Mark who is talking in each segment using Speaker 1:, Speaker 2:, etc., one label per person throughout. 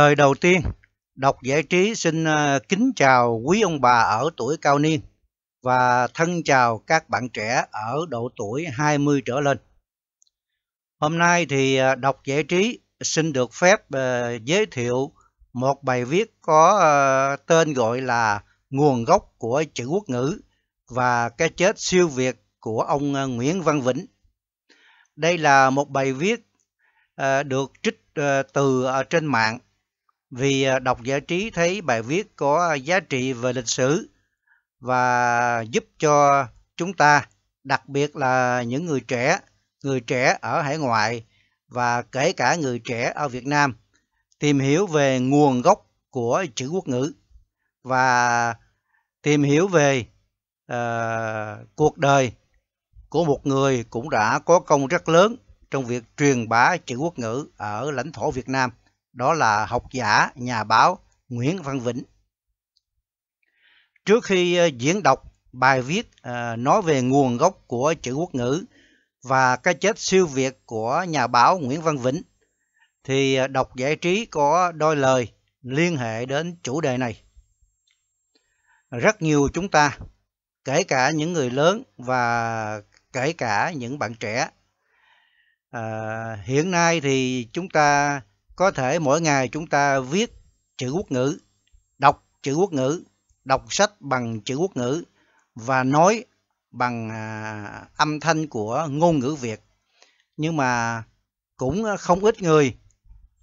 Speaker 1: Lời đầu tiên, đọc giải trí xin ờ, kính chào quý ông bà ở tuổi cao niên và thân chào các bạn trẻ ở độ tuổi 20 trở lên. Hôm nay thì ờ, đọc giải trí xin được phép ờ, giới thiệu một bài viết có tên gọi là Nguồn gốc của chữ quốc ngữ và cái chết siêu việt của ông Nguyễn Văn Vĩnh. Đây là một bài viết được trích từ trên mạng vì à, đọc giải trí thấy bài viết có giá trị về lịch sử và giúp cho chúng ta, đặc biệt là những người trẻ, người trẻ ở hải ngoại và kể cả người trẻ ở Việt Nam tìm hiểu về nguồn gốc của chữ quốc ngữ và tìm hiểu về uh, cuộc đời của một người cũng đã có công rất lớn trong việc truyền bá chữ quốc ngữ ở lãnh thổ Việt Nam đó là học giả, nhà báo Nguyễn Văn Vĩnh. Trước khi ờ, diễn đọc bài viết ờ, nói về nguồn gốc của chữ quốc ngữ và cái chết siêu việt của nhà báo Nguyễn Văn Vĩnh, thì ờ, đọc giải trí có đôi lời liên hệ đến chủ đề này. Rất nhiều chúng ta, kể cả những người lớn và kể cả những bạn trẻ, à, hiện nay thì chúng ta có thể mỗi ngày chúng ta viết chữ quốc ngữ, đọc chữ quốc ngữ, đọc sách bằng chữ quốc ngữ và nói bằng à, âm thanh của ngôn ngữ Việt. Nhưng mà cũng không ít người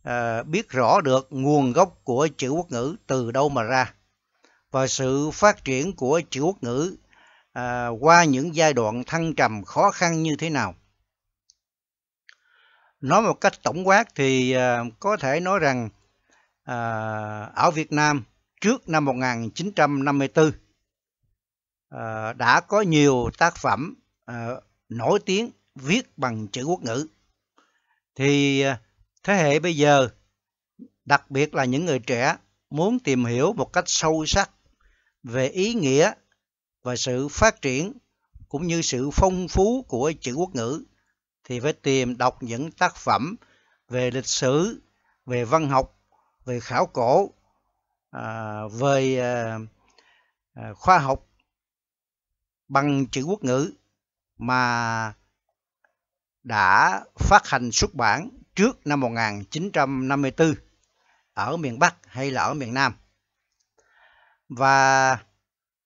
Speaker 1: à, biết rõ được nguồn gốc của chữ quốc ngữ từ đâu mà ra. Và sự phát triển của chữ quốc ngữ à, qua những giai đoạn thăng trầm khó khăn như thế nào nói một cách tổng quát thì ờ, có thể nói rằng ở ờ, Việt Nam trước năm 1954 ờ, đã có nhiều tác phẩm nổi tiếng viết bằng chữ quốc ngữ thì thế hệ bây giờ đặc biệt là những người trẻ muốn tìm hiểu một cách sâu sắc về ý nghĩa và sự phát triển cũng như sự phong phú của chữ quốc ngữ thì phải tìm đọc những tác phẩm về lịch sử, về văn học, về khảo cổ, à, về à, à khoa học bằng chữ quốc ngữ mà đã phát hành xuất bản trước năm 1954 ở miền Bắc hay là ở miền Nam. Và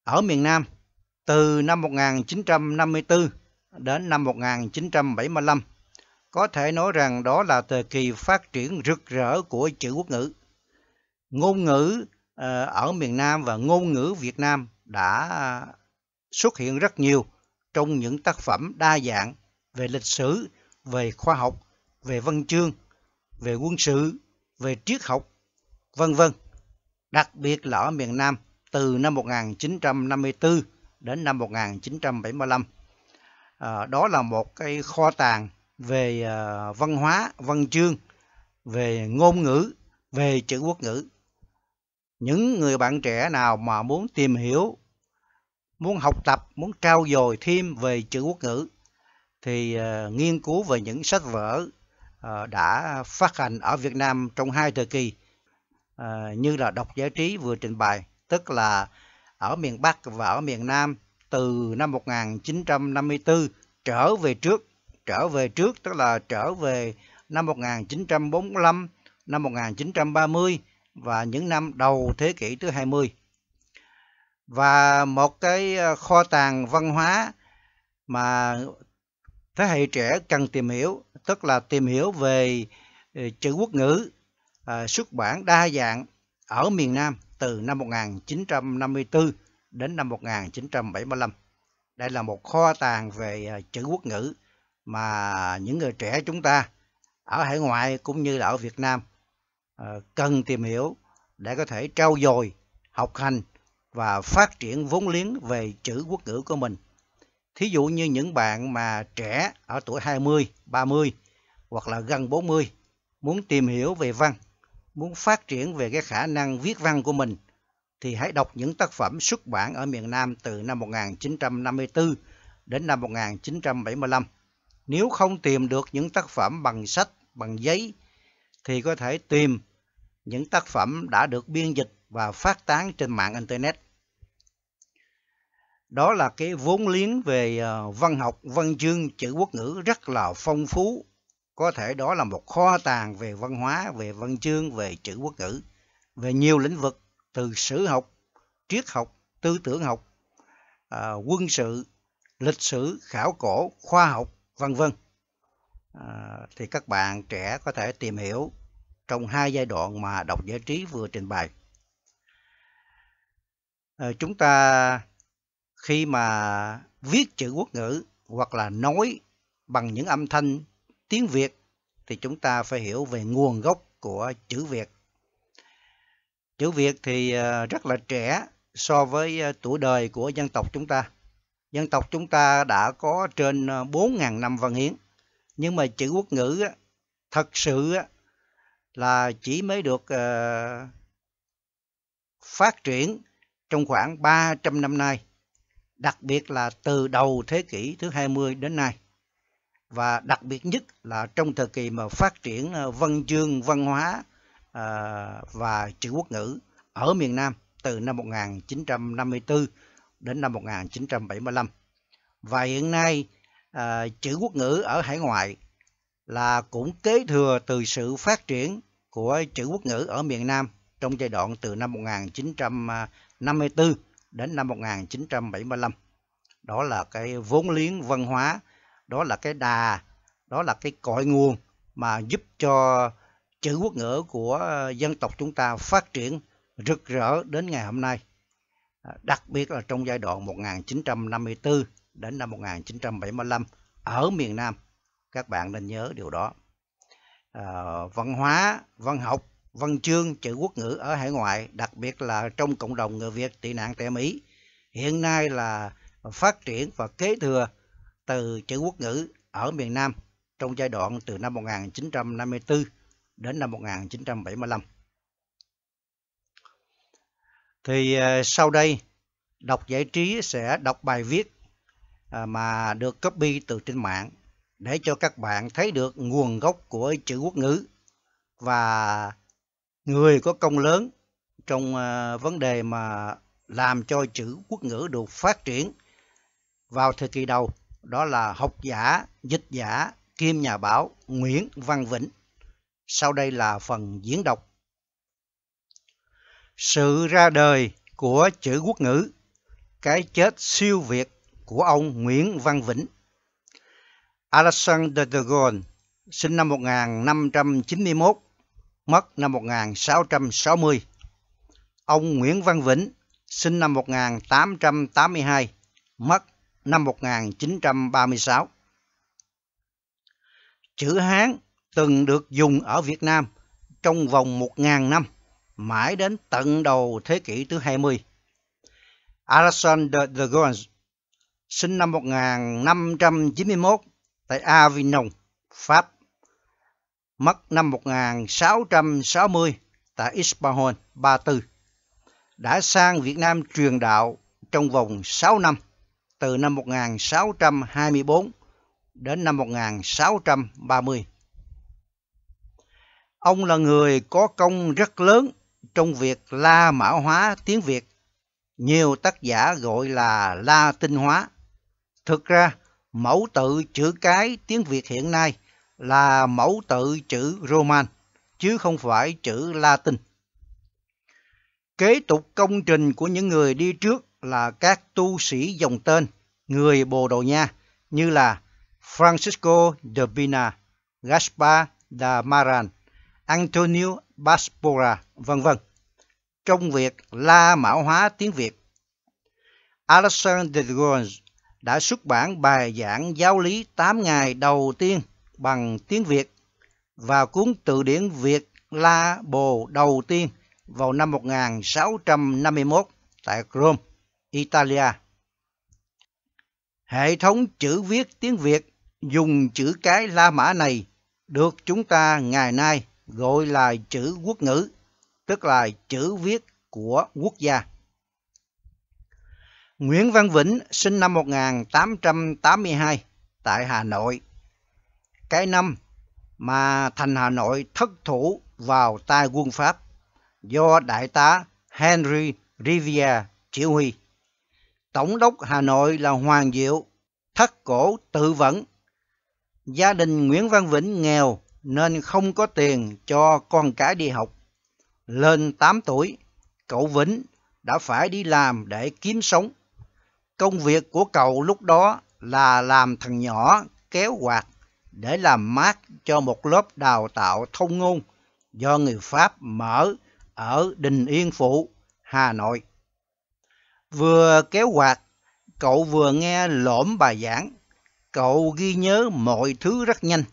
Speaker 1: ở miền Nam từ năm 1954 đến năm 1975. Có thể nói rằng đó là thời kỳ phát triển rực rỡ của chữ quốc ngữ. Ngôn ngữ ờ, ở miền Nam và ngôn ngữ Việt Nam đã xuất hiện rất nhiều trong những tác phẩm đa dạng về lịch sử, về khoa học, về văn chương, về quân sự, về triết học, vân vân. Đặc biệt là ở miền Nam từ năm 1954 đến năm 1975 à, đó là một cái kho tàng về à, văn hóa văn chương về ngôn ngữ về chữ quốc ngữ những người bạn trẻ nào mà muốn tìm hiểu muốn học tập muốn trao dồi thêm về chữ quốc ngữ thì à, nghiên cứu về những sách vở à, đã phát hành ở Việt Nam trong hai thời kỳ à, như là đọc giải trí vừa trình bày tức là ở miền Bắc và ở miền Nam từ năm 1954 trở về trước, trở về trước tức là trở về năm 1945, năm 1930 và những năm đầu thế kỷ thứ 20. Và một cái ờ, kho tàng văn hóa mà thế hệ trẻ cần tìm hiểu, tức là tìm hiểu về ờ, chữ quốc ngữ ờ, xuất bản đa dạng ở miền Nam từ năm 1954 đến năm 1975. Đây là một kho tàng về ờ, chữ quốc ngữ mà những người trẻ chúng ta ở hải ngoại cũng như là ở Việt Nam ờ, cần tìm hiểu để có thể trau dồi, học hành và phát triển vốn liếng về chữ quốc ngữ của mình. Thí dụ như những bạn mà trẻ ở tuổi 20, 30 hoặc là gần 40 muốn tìm hiểu về văn, muốn phát triển về cái khả năng viết văn của mình – thì hãy đọc những tác phẩm xuất bản ở miền Nam từ năm 1954 đến năm 1975. Nếu không tìm được những tác phẩm bằng sách, bằng giấy, thì có thể tìm những tác phẩm đã được biên dịch và phát tán trên mạng Internet. Đó là cái vốn liếng về ờ, văn học, văn chương, chữ quốc ngữ rất là phong phú. Có thể đó là một kho tàng về văn hóa, về văn chương, về chữ quốc ngữ, về nhiều lĩnh vực từ sử học triết học tư tưởng học à, quân sự lịch sử khảo cổ khoa học vân vân à, thì các bạn trẻ có thể tìm hiểu trong hai giai đoạn mà đọc giải trí vừa trình bày à, chúng ta khi mà viết chữ quốc ngữ hoặc là nói bằng những âm thanh tiếng việt thì chúng ta phải hiểu về nguồn gốc của chữ việt chữ việt thì ờ, rất là trẻ so với ờ, tuổi đời của dân tộc chúng ta dân tộc chúng ta đã có trên 4.000 ờ, năm văn hiến nhưng mà chữ quốc ngữ thật sự là chỉ mới được phát triển trong khoảng 300 năm nay đặc biệt là từ đầu thế kỷ thứ 20 đến nay và đặc biệt nhất là trong thời kỳ mà phát triển văn chương văn hóa À, và chữ quốc ngữ ở miền Nam từ năm 1954 đến năm 1975. Và hiện nay à, chữ quốc ngữ ở hải ngoại là cũng kế thừa từ sự phát triển của chữ quốc ngữ ở miền Nam trong giai đoạn từ năm 1954 đến năm 1975. Đó là cái vốn liếng văn hóa, đó là cái đà, đó là cái cội nguồn mà giúp cho chữ quốc ngữ của ờ, dân tộc chúng ta phát triển rực rỡ đến ngày hôm nay, à, đặc biệt là trong giai đoạn 1954 đến năm 1975 ở miền Nam. Các bạn nên nhớ điều đó. À, văn hóa, văn học, văn chương, chữ quốc ngữ ở hải ngoại, đặc biệt là trong cộng đồng người Việt tị nạn tại Mỹ, hiện nay là phát triển và kế thừa từ chữ quốc ngữ ở miền Nam trong giai đoạn từ năm 1954 đến năm 1975. Thì ờ, sau đây, đọc giải trí sẽ đọc bài viết ờ, mà được copy từ trên mạng để cho các bạn thấy được nguồn gốc của chữ quốc ngữ và người có công lớn trong ờ, vấn đề mà làm cho chữ quốc ngữ được phát triển vào thời kỳ đầu đó là học giả, dịch giả, kim nhà báo Nguyễn Văn Vĩnh. Sau đây là phần diễn đọc. Sự ra đời của chữ quốc ngữ, cái chết siêu việt của ông Nguyễn Văn Vĩnh. Alexander de Gaulle sinh năm 1591, mất năm 1660. Ông Nguyễn Văn Vĩnh sinh năm 1882, mất năm 1936. Chữ Hán từng được dùng ở Việt Nam trong vòng 1.000 năm, mãi đến tận đầu thế kỷ thứ 20. Alexander the Great sinh năm 1591 tại Avignon, Pháp, mất năm 1660 tại Ispahan, Ba Tư, đã sang Việt Nam truyền đạo trong vòng 6 năm, từ năm 1624 đến năm 1630. Ông là người có công rất lớn trong việc la mã hóa tiếng Việt, nhiều tác giả gọi là la tinh hóa. Thực ra, mẫu tự chữ cái tiếng Việt hiện nay là mẫu tự chữ Roman, chứ không phải chữ Latin. Kế tục công trình của những người đi trước là các tu sĩ dòng tên, người Bồ Đào Nha như là Francisco de Vina, Gaspar da Maran, Antonio Baspora, vân vân. Trong việc la mã hóa tiếng Việt, Alexander de Gaulle đã xuất bản bài giảng giáo lý 8 ngày đầu tiên bằng tiếng Việt và cuốn từ điển Việt La Bồ đầu tiên vào năm 1651 tại Rome, Italia. Hệ thống chữ viết tiếng Việt dùng chữ cái La Mã này được chúng ta ngày nay gọi là chữ quốc ngữ, tức là chữ viết của quốc gia. Nguyễn Văn Vĩnh sinh năm 1882 tại Hà Nội. Cái năm mà thành Hà Nội thất thủ vào tay quân Pháp do đại tá Henry Rivière chỉ huy. Tổng đốc Hà Nội là Hoàng Diệu, thất cổ tự vẫn. Gia đình Nguyễn Văn Vĩnh nghèo nên không có tiền cho con cái đi học. Lên 8 tuổi, cậu Vĩnh đã phải đi làm để kiếm sống. Công việc của cậu lúc đó là làm thằng nhỏ kéo quạt để làm mát cho một lớp đào tạo thông ngôn do người Pháp mở ở Đình Yên Phụ, Hà Nội. Vừa kéo quạt, cậu vừa nghe lõm bài giảng. Cậu ghi nhớ mọi thứ rất nhanh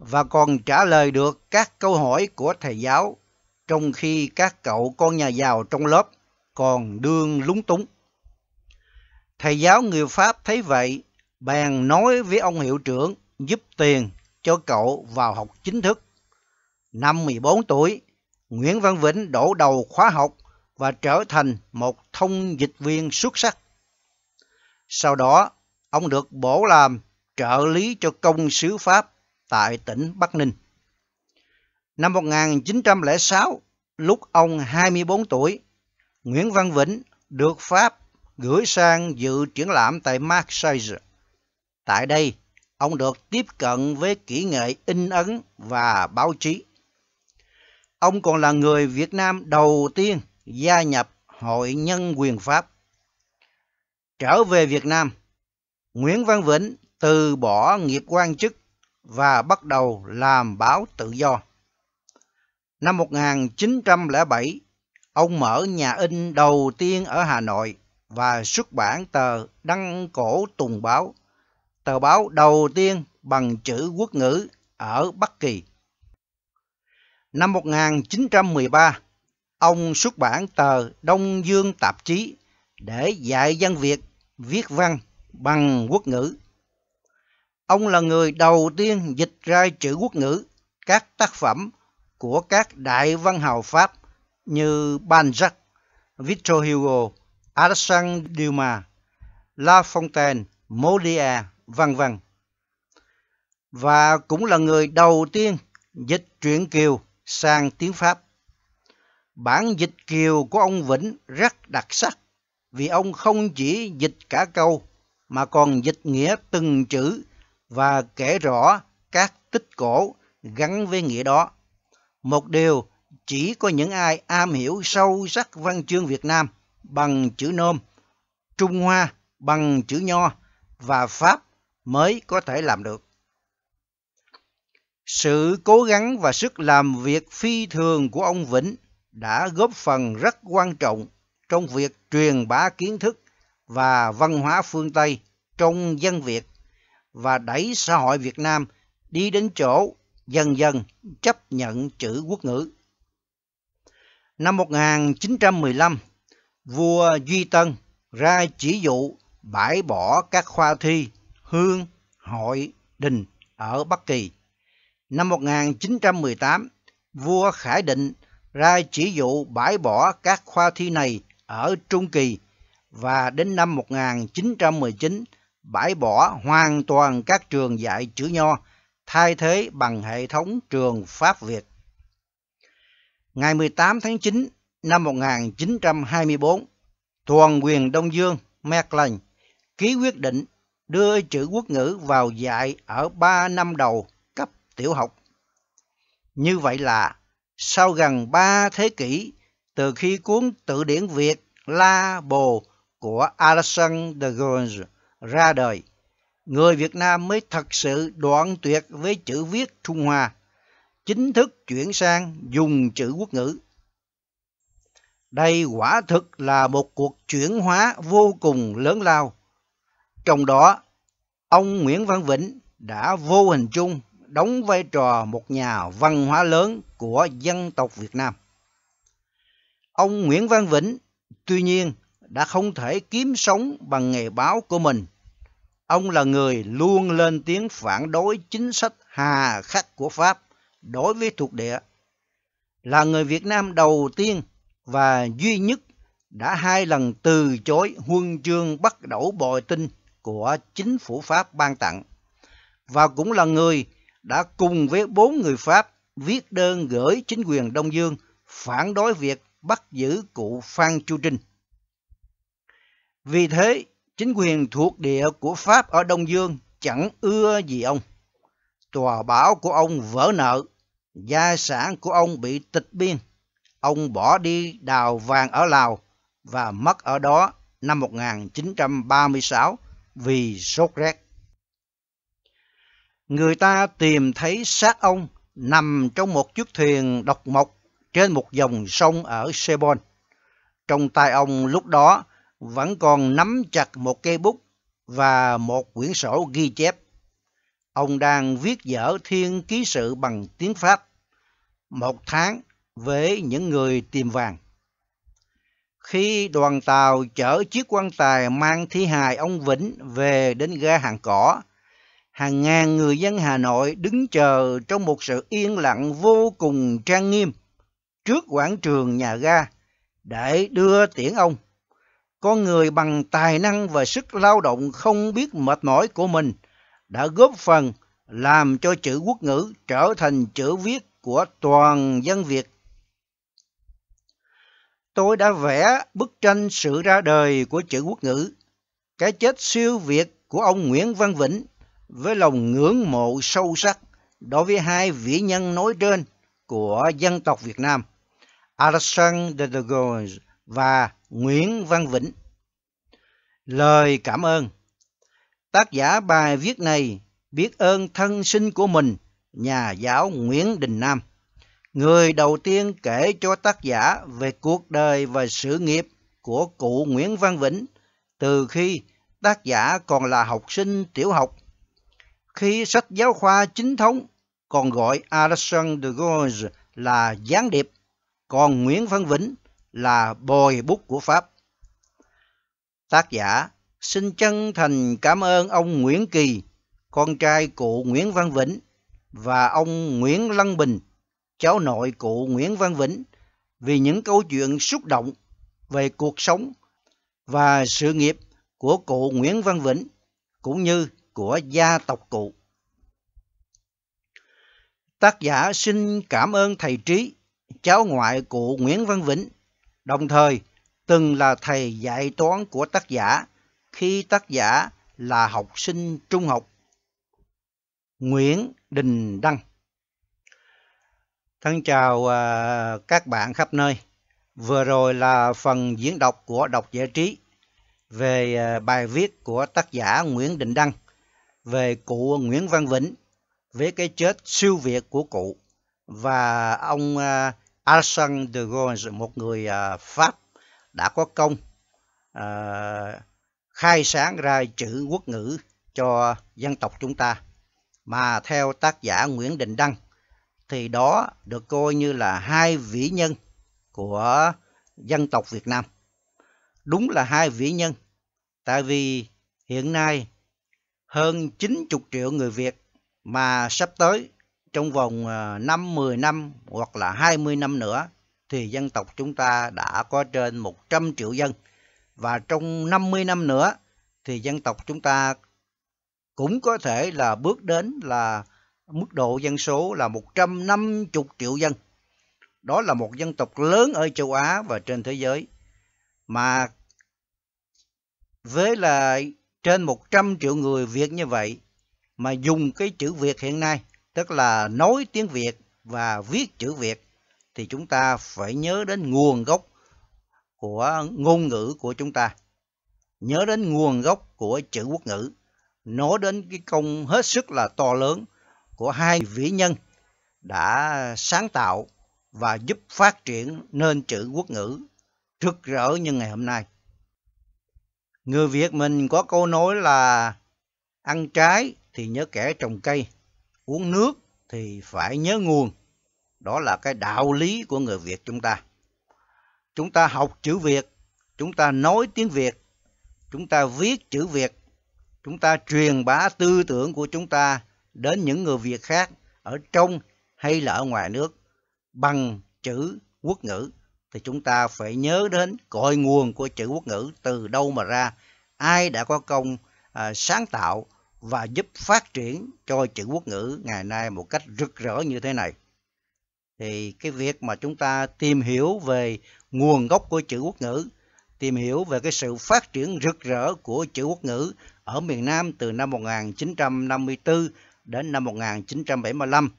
Speaker 1: và còn trả lời được các câu hỏi của thầy giáo, trong khi các cậu con nhà giàu trong lớp còn đương lúng túng. Thầy giáo người Pháp thấy vậy, bèn nói với ông hiệu trưởng giúp tiền cho cậu vào học chính thức. Năm 14 tuổi, Nguyễn Văn Vĩnh đổ đầu khóa học và trở thành một thông dịch viên xuất sắc. Sau đó, ông được bổ làm trợ lý cho công sứ Pháp tại tỉnh Bắc Ninh. Năm 1906, lúc ông 24 tuổi, Nguyễn Văn Vĩnh được Pháp gửi sang dự triển lãm tại Marseille. Tại đây, ông được tiếp cận với kỹ nghệ in ấn và báo chí. Ông còn là người Việt Nam đầu tiên gia nhập Hội Nhân quyền Pháp. Trở về Việt Nam, Nguyễn Văn Vĩnh từ bỏ nghiệp quan chức và bắt đầu làm báo tự do. Năm 1907, ông mở nhà in đầu tiên ở Hà Nội và xuất bản tờ Đăng Cổ Tùng Báo, tờ báo đầu tiên bằng chữ quốc ngữ ở Bắc Kỳ. Năm 1913, ông xuất bản tờ Đông Dương Tạp Chí để dạy dân Việt viết văn bằng quốc ngữ. Ông là người đầu tiên dịch ra chữ quốc ngữ các tác phẩm của các đại văn hào Pháp như Balzac, Victor Hugo, Alexandre Dumas, La Fontaine, Molière, vân vân. Và cũng là người đầu tiên dịch truyện Kiều sang tiếng Pháp. Bản dịch Kiều của ông Vĩnh rất đặc sắc vì ông không chỉ dịch cả câu mà còn dịch nghĩa từng chữ và kể rõ các tích cổ gắn với nghĩa đó. Một điều chỉ có những ai am hiểu sâu sắc văn chương Việt Nam bằng chữ nôm, Trung Hoa bằng chữ nho và Pháp mới có thể làm được. Sự cố gắng và sức làm việc phi thường của ông Vĩnh đã góp phần rất quan trọng trong việc truyền bá kiến thức và văn hóa phương Tây trong dân Việt và đẩy xã hội Việt Nam đi đến chỗ dần dần chấp nhận chữ quốc ngữ. Năm 1915, vua Duy Tân ra chỉ dụ bãi bỏ các khoa thi hương, hội, đình ở Bắc Kỳ. Năm 1918, vua Khải Định ra chỉ dụ bãi bỏ các khoa thi này ở Trung Kỳ và đến năm 1919, bãi bỏ hoàn toàn các trường dạy chữ nho, thay thế bằng hệ thống trường Pháp Việt. Ngày 18 tháng 9 năm 1924, toàn quyền Đông Dương Merklin ký quyết định đưa chữ quốc ngữ vào dạy ở 3 năm đầu cấp tiểu học. Như vậy là sau gần 3 thế kỷ từ khi cuốn tự điển Việt La Bồ của Alexander Grange ra đời, người Việt Nam mới thật sự đoạn tuyệt với chữ viết Trung Hoa, chính thức chuyển sang dùng chữ quốc ngữ. Đây quả thực là một cuộc chuyển hóa vô cùng lớn lao. Trong đó, ông Nguyễn Văn Vĩnh đã vô hình chung đóng vai trò một nhà văn hóa lớn của dân tộc Việt Nam. Ông Nguyễn Văn Vĩnh, tuy nhiên, đã không thể kiếm sống bằng nghề báo của mình. Ông là người luôn lên tiếng phản đối chính sách hà khắc của Pháp đối với thuộc địa. Là người Việt Nam đầu tiên và duy nhất đã hai lần từ chối huân chương bắt đầu bồi tinh của chính phủ Pháp ban tặng và cũng là người đã cùng với bốn người Pháp viết đơn gửi chính quyền Đông Dương phản đối việc bắt giữ cụ Phan Chu Trinh. Vì thế, chính quyền thuộc địa của Pháp ở Đông Dương chẳng ưa gì ông. Tòa bảo của ông vỡ nợ, gia sản của ông bị tịch biên. Ông bỏ đi đào vàng ở Lào và mất ở đó năm 1936 vì sốt rét. Người ta tìm thấy xác ông nằm trong một chiếc thuyền độc mộc trên một dòng sông ở Sebon. Trong tay ông lúc đó vẫn còn nắm chặt một cây bút và một quyển sổ ghi chép. Ông đang viết dở thiên ký sự bằng tiếng Pháp, một tháng với những người tìm vàng. Khi đoàn tàu chở chiếc quan tài mang thi hài ông Vĩnh về đến ga hàng cỏ, hàng ngàn người dân Hà Nội đứng chờ trong một sự yên lặng vô cùng trang nghiêm trước quảng trường nhà ga để đưa tiễn ông con người bằng tài năng và sức lao động không biết mệt mỏi của mình đã góp phần làm cho chữ quốc ngữ trở thành chữ viết của toàn dân Việt. Tôi đã vẽ bức tranh sự ra đời của chữ quốc ngữ, cái chết siêu việt của ông Nguyễn Văn Vĩnh với lòng ngưỡng mộ sâu sắc đối với hai vĩ nhân nói trên của dân tộc Việt Nam, Alexandre de Gaulle và Nguyễn Văn Vĩnh Lời cảm ơn Tác giả bài viết này biết ơn thân sinh của mình, nhà giáo Nguyễn Đình Nam, người đầu tiên kể cho tác giả về cuộc đời và sự nghiệp của cụ Nguyễn Văn Vĩnh từ khi tác giả còn là học sinh tiểu học. Khi sách giáo khoa chính thống còn gọi Alexandre de Gaulle là gián điệp, còn Nguyễn Văn Vĩnh là bồi bút của Pháp. Tác giả xin chân thành cảm ơn ông Nguyễn Kỳ, con trai cụ Nguyễn Văn Vĩnh và ông Nguyễn Lăng Bình, cháu nội cụ Nguyễn Văn Vĩnh vì những câu chuyện xúc động về cuộc sống và sự nghiệp của cụ Nguyễn Văn Vĩnh cũng như của gia tộc cụ. Tác giả xin cảm ơn thầy Trí, cháu ngoại cụ Nguyễn Văn Vĩnh Đồng thời, từng là thầy dạy toán của tác giả khi tác giả là học sinh trung học. Nguyễn Đình Đăng Thân chào à, các bạn khắp nơi. Vừa rồi là phần diễn đọc của đọc giải trí về à, bài viết của tác giả Nguyễn Đình Đăng về cụ Nguyễn Văn Vĩnh với cái chết siêu việt của cụ và ông à, Alexandre de Gaulle, một người à, Pháp đã có công à, khai sáng ra chữ quốc ngữ cho dân tộc chúng ta. Mà theo tác giả Nguyễn Đình Đăng thì đó được coi như là hai vĩ nhân của dân tộc Việt Nam. Đúng là hai vĩ nhân. Tại vì hiện nay hơn 90 triệu người Việt mà sắp tới trong vòng 5, ờ, 10 năm hoặc là 20 năm nữa thì dân tộc chúng ta đã có trên 100 triệu dân và trong 50 năm nữa thì dân tộc chúng ta cũng có thể là bước đến là mức độ dân số là 150 triệu dân. Đó là một dân tộc lớn ở châu Á và trên thế giới. Mà với là trên 100 triệu người Việt như vậy mà dùng cái chữ Việt hiện nay tức là nói tiếng Việt và viết chữ Việt thì chúng ta phải nhớ đến nguồn gốc của ngôn ngữ của chúng ta. Nhớ đến nguồn gốc của chữ quốc ngữ, nói đến cái công hết sức là to lớn của hai vĩ nhân đã sáng tạo và giúp phát triển nên chữ quốc ngữ rực rỡ như ngày hôm nay. Người Việt mình có câu nói là ăn trái thì nhớ kẻ trồng cây uống nước thì phải nhớ nguồn. Đó là cái đạo lý của người Việt chúng ta. Chúng ta học chữ Việt, chúng ta nói tiếng Việt, chúng ta viết chữ Việt, chúng ta truyền bá tư tưởng của chúng ta đến những người Việt khác ở trong hay là ở ngoài nước bằng chữ quốc ngữ thì chúng ta phải nhớ đến cội nguồn của chữ quốc ngữ từ đâu mà ra ai đã có công à, sáng tạo và giúp phát triển cho chữ quốc ngữ ngày nay một cách rực rỡ như thế này. Thì cái việc mà chúng ta tìm hiểu về nguồn gốc của chữ quốc ngữ, tìm hiểu về cái sự phát triển rực rỡ của chữ quốc ngữ ở miền Nam từ năm 1954 đến năm 1975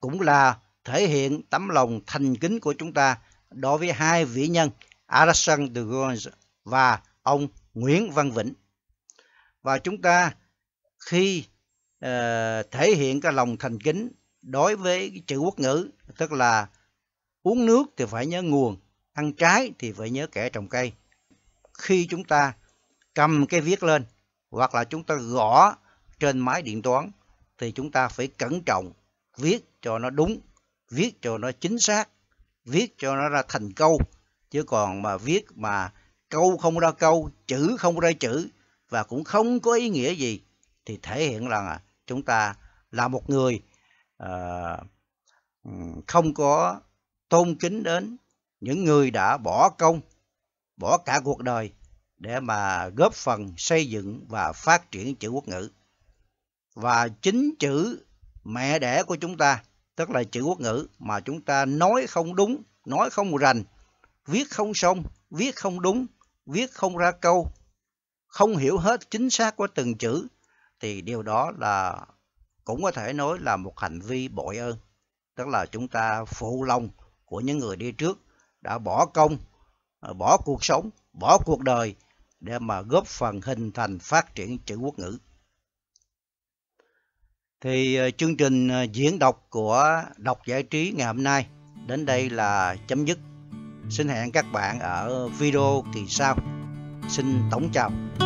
Speaker 1: cũng là thể hiện tấm lòng thành kính của chúng ta đối với hai vĩ nhân Alexander de Gaulle và ông Nguyễn Văn Vĩnh. Và chúng ta khi uh, thể hiện cái lòng thành kính đối với cái chữ quốc ngữ tức là uống nước thì phải nhớ nguồn ăn trái thì phải nhớ kẻ trồng cây khi chúng ta cầm cái viết lên hoặc là chúng ta gõ trên máy điện toán thì chúng ta phải cẩn trọng viết cho nó đúng viết cho nó chính xác viết cho nó ra thành câu chứ còn mà viết mà câu không ra câu chữ không ra chữ và cũng không có ý nghĩa gì thì thể hiện rằng là chúng ta là một người ờ, không có tôn kính đến những người đã bỏ công bỏ cả cuộc đời để mà góp phần xây dựng và phát triển chữ quốc ngữ và chính chữ mẹ đẻ của chúng ta tức là chữ quốc ngữ mà chúng ta nói không đúng nói không rành viết không xong viết không đúng viết không ra câu không hiểu hết chính xác của từng chữ thì điều đó là cũng có thể nói là một hành vi bội ơn tức là chúng ta phụ lòng của những người đi trước đã bỏ công à, bỏ cuộc sống bỏ cuộc đời để mà góp phần hình thành phát triển chữ quốc ngữ thì à, chương trình à, diễn đọc của đọc giải trí ngày hôm nay đến đây là chấm dứt xin hẹn các bạn ở video kỳ sau xin tổng chào